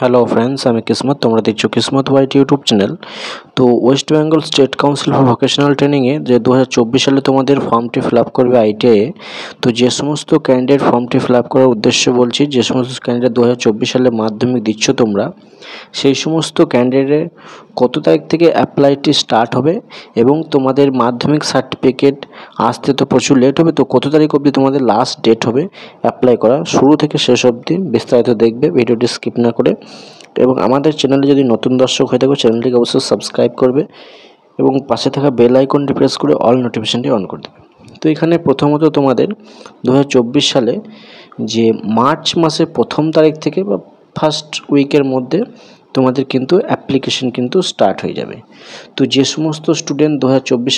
hello friends আমি কিসমত তোমরা দিচ্ছ কিসমত হোয়াইট ইউটিউব চ্যানেল তো West Bengal State Council for vocational ট্রেনিংয়ে যে দু সালে তোমাদের ফর্মটি ফিল আপ করবে আইটিআইয়ে তো যে সমস্ত ক্যান্ডিডেট ফর্মটি ফিল আপ করার উদ্দেশ্য বলছি যে সমস্ত ক্যান্ডিডেট দু সালে মাধ্যমিক দিচ্ছ তোমরা সেই সমস্ত ক্যান্ডিডেটের কত তারিখ থেকে অ্যাপ্লাইটি স্টার্ট হবে এবং তোমাদের মাধ্যমিক সার্টিফিকেট আসতে তো প্রচুর লেট হবে তো কত তারিখ অবধি তোমাদের লাস্ট ডেট হবে অ্যাপ্লাই করা শুরু থেকে শেষ অবধি বিস্তারিত দেখবে ভিডিওটি স্কিপ না করে এবং আমাদের চ্যানেলে যদি নতুন দর্শক হয়ে থাকো চ্যানেলটিকে অবশ্যই সাবস্ক্রাইব করবে এবং পাশে থাকা বেল আইকনটি প্রেস করে অল নোটিফিকেশানটি অন করে দেবে তো এখানে প্রথমত তোমাদের দু সালে যে মার্চ মাসের প্রথম তারিখ থেকে বা ফার্স্ট উইকের মধ্যে তোমাদের কিন্তু অ্যাপ্লিকেশন কিন্তু স্টার্ট হয়ে যাবে তো যে সমস্ত স্টুডেন্ট দু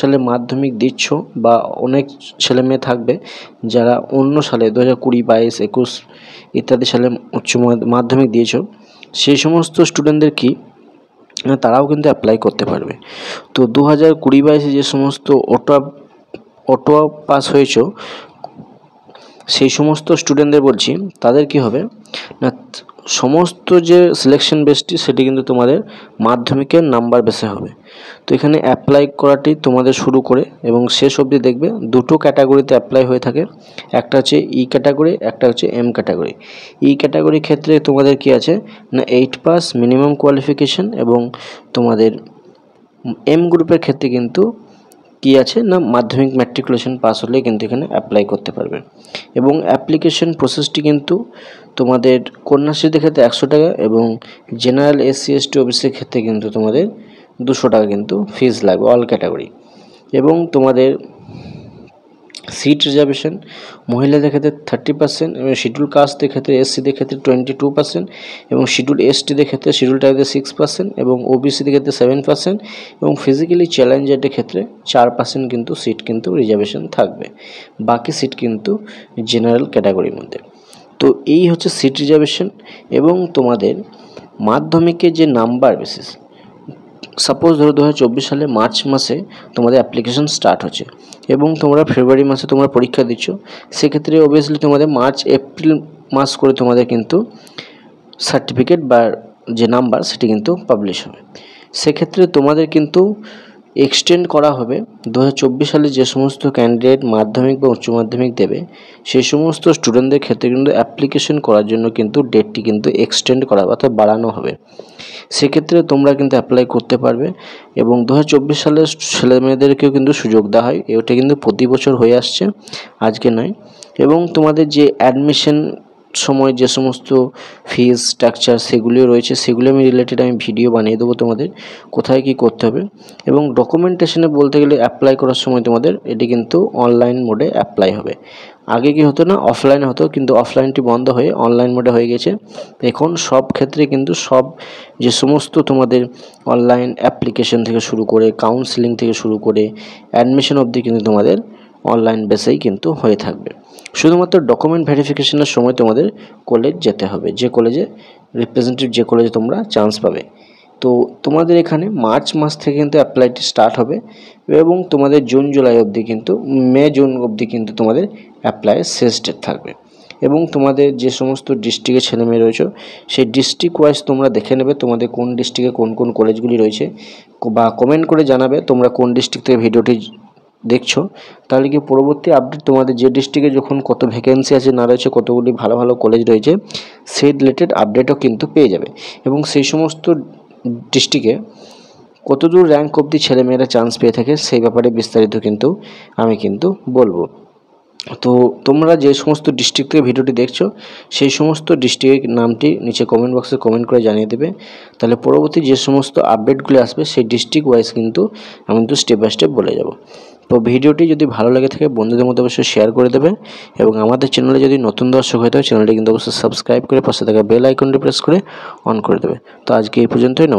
সালে মাধ্যমিক দিচ্ছ বা অনেক ছেলে মেয়ে থাকবে যারা অন্য সালে দু হাজার কুড়ি বাইশ একুশ ইত্যাদি সালে উচ্চ মাধ্যমিক দিয়েছ সেই সমস্ত স্টুডেন্টদের কি তারাও কিন্তু অ্যাপ্লাই করতে পারবে তো দু হাজার কুড়ি বাইশে যে সমস্ত অটো অটো পাস হয়েছ সেই সমস্ত স্টুডেন্টদের বলছি তাদের কি হবে না সমস্ত যে সিলেকশন বেসটি সেটি কিন্তু তোমাদের মাধ্যমিকের নাম্বার বেসে হবে তো এখানে অ্যাপ্লাই করাটি তোমাদের শুরু করে এবং শেষ অবধি দেখবে দুটো ক্যাটাগরিতে অ্যাপ্লাই হয়ে থাকে একটা হচ্ছে ই e ক্যাটাগরি একটা হচ্ছে এম ক্যাটাগরি ই ক্যাটাগরির ক্ষেত্রে তোমাদের কি আছে না এইট পাস মিনিমাম কোয়ালিফিকেশন এবং তোমাদের এম গ্রুপের ক্ষেত্রে কিন্তু কি আছে না মাধ্যমিক ম্যাট্রিকুলেশন পাস হলে কিন্তু এখানে অ্যাপ্লাই করতে পারবে এবং অ্যাপ্লিকেশন প্রসেসটি কিন্তু তোমাদের কন্যাশ্রীদের ক্ষেত্রে একশো টাকা এবং জেনারেল এসসি এসটি অফিসের ক্ষেত্রে কিন্তু তোমাদের দুশো টাকা কিন্তু ফিজ লাগবে অল ক্যাটাগরি এবং তোমাদের সিট রিজার্ভেশন মহিলাদের ক্ষেত্রে থার্টি পার্সেন্ট এবং শিডিউল কাস্টদের ক্ষেত্রে এসসিদের ক্ষেত্রে টোয়েন্টি টু পার্সেন্ট এবং শিডিউল এসটিদের ক্ষেত্রে শিডিউল টাইপদের সিক্স পার্সেন্ট এবং ওবিসিদের ক্ষেত্রে সেভেন পার্সেন্ট এবং ফিজিক্যালি চ্যালেঞ্জারদের ক্ষেত্রে চার পার্সেন্ট কিন্তু সিট কিন্তু রিজার্ভেশন থাকবে বাকি সিট কিন্তু জেনারেল ক্যাটাগরির মধ্যে তো এই হচ্ছে সিট রিজার্ভেশন এবং তোমাদের মাধ্যমিকে যে নাম্বার বেসিস সাপোজ ধরো দু সালে মার্চ মাসে তোমাদের অ্যাপ্লিকেশন স্টার্ট হচ্ছে এবং তোমরা ফেব্রুয়ারি মাসে তোমরা পরীক্ষা দিচ্ছ সেক্ষেত্রে অবভিয়াসলি তোমাদের মার্চ এপ্রিল মাস করে তোমাদের কিন্তু সার্টিফিকেট বা যে নাম্বার সেটি কিন্তু পাবলিশ হবে সেক্ষেত্রে তোমাদের কিন্তু এক্সটেন্ড করা হবে দু সালে যে সমস্ত ক্যান্ডিডেট মাধ্যমিক বা উচ্চ মাধ্যমিক দেবে সেই সমস্ত স্টুডেন্টদের ক্ষেত্রে কিন্তু অ্যাপ্লিকেশন করার জন্য কিন্তু ডেটটি কিন্তু এক্সটেন্ড করা অর্থাৎ বাড়ানো হবে সেক্ষেত্রে তোমরা কিন্তু অ্যাপ্লাই করতে পারবে এবং দু ছেলে ছেলেমেয়েদেরকেও কিন্তু সুযোগ দেওয়া হয় এটা কিন্তু প্রতি বছর হয়ে আসছে আজকে নয় এবং তোমাদের যে অ্যাডমিশন সময় যে সমস্ত ফিজ স্ট্রাকচার সেগুলিও রয়েছে সেগুলি আমি রিলেটেড আমি ভিডিও বানিয়ে দেবো তোমাদের কোথায় কি করতে হবে এবং ডকুমেন্টেশনে বলতে গেলে অ্যাপ্লাই করার সময় তোমাদের এটি কিন্তু অনলাইন মোডে অ্যাপ্লাই হবে আগে কি হতো না অফলাইন হতো কিন্তু অফলাইনটি বন্ধ হয়ে অনলাইন মোডে হয়ে গেছে এখন সব ক্ষেত্রে কিন্তু সব যে সমস্ত তোমাদের অনলাইন অ্যাপ্লিকেশন থেকে শুরু করে কাউন্সিলিং থেকে শুরু করে অ্যাডমিশন অবধি কিন্তু তোমাদের অনলাইন বেসেই কিন্তু হয়ে থাকবে শুধুমাত্র ডকুমেন্ট ভেরিফিকেশনের সময় তোমাদের কলেজ যেতে হবে যে কলেজে রিপ্রেজেন্টেটিভ যে কলেজে তোমরা চান্স পাবে তো তোমাদের এখানে মার্চ মাস থেকে কিন্তু অ্যাপ্লাইটি স্টার্ট হবে এবং তোমাদের জুন জুলাই অবধি কিন্তু মে জুন অবধি কিন্তু তোমাদের অ্যাপ্লাইয়ের শেষ ডেট থাকবে এবং তোমাদের যে সমস্ত ডিস্ট্রিক্টের ছেলেমেয়ে রয়েছে সেই ডিস্ট্রিক্ট ওয়াইজ তোমরা দেখে নেবে তোমাদের কোন ডিস্ট্রিক্টে কোন কোন কলেজগুলি রয়েছে বা কমেন্ট করে জানাবে তোমরা কোন ডিস্ট্রিক্ট থেকে ভিডিওটি দেখছো তাহলে কি পরবর্তী আপডেট তোমাদের যে ডিস্ট্রিক্টে যখন কত ভ্যাকেন্সি আছে না রয়েছে কতগুলি ভালো ভালো কলেজ রয়েছে সেই রিলেটেড আপডেটও কিন্তু পেয়ে যাবে এবং সেই সমস্ত ডিস্ট্রিক্টে কতদূর র্যাঙ্ক অবধি ছেলেমেয়েরা চান্স পেয়ে থাকে সেই ব্যাপারে বিস্তারিত কিন্তু আমি কিন্তু বলবো তো তোমরা যে সমস্ত ডিস্ট্রিক্ট থেকে ভিডিওটি দেখছো সেই সমস্ত ডিস্ট্রিক্টের নামটি নিচে কমেন্ট বক্সে কমেন্ট করে জানিয়ে দেবে তাহলে পরবর্তী যে সমস্ত আপডেটগুলি আসবে সেই ডিস্ট্রিক্ট ওয়াইজ কিন্তু আমি কিন্তু স্টেপ বাই স্টেপ বলে যাব তো ভিডিওটি যদি ভালো লাগে থাকে বন্ধুদের মধ্যে অবশ্যই শেয়ার করে দেবে এবং আমাদের চ্যানেলে যদি নতুন দর্শক হয়ে থাকে চ্যানেলটি কিন্তু অবশ্যই সাবস্ক্রাইব করে পাশে থাকা বেল আইকনটি প্রেস করে অন করে দেবে তো আজকে এই পর্যন্তই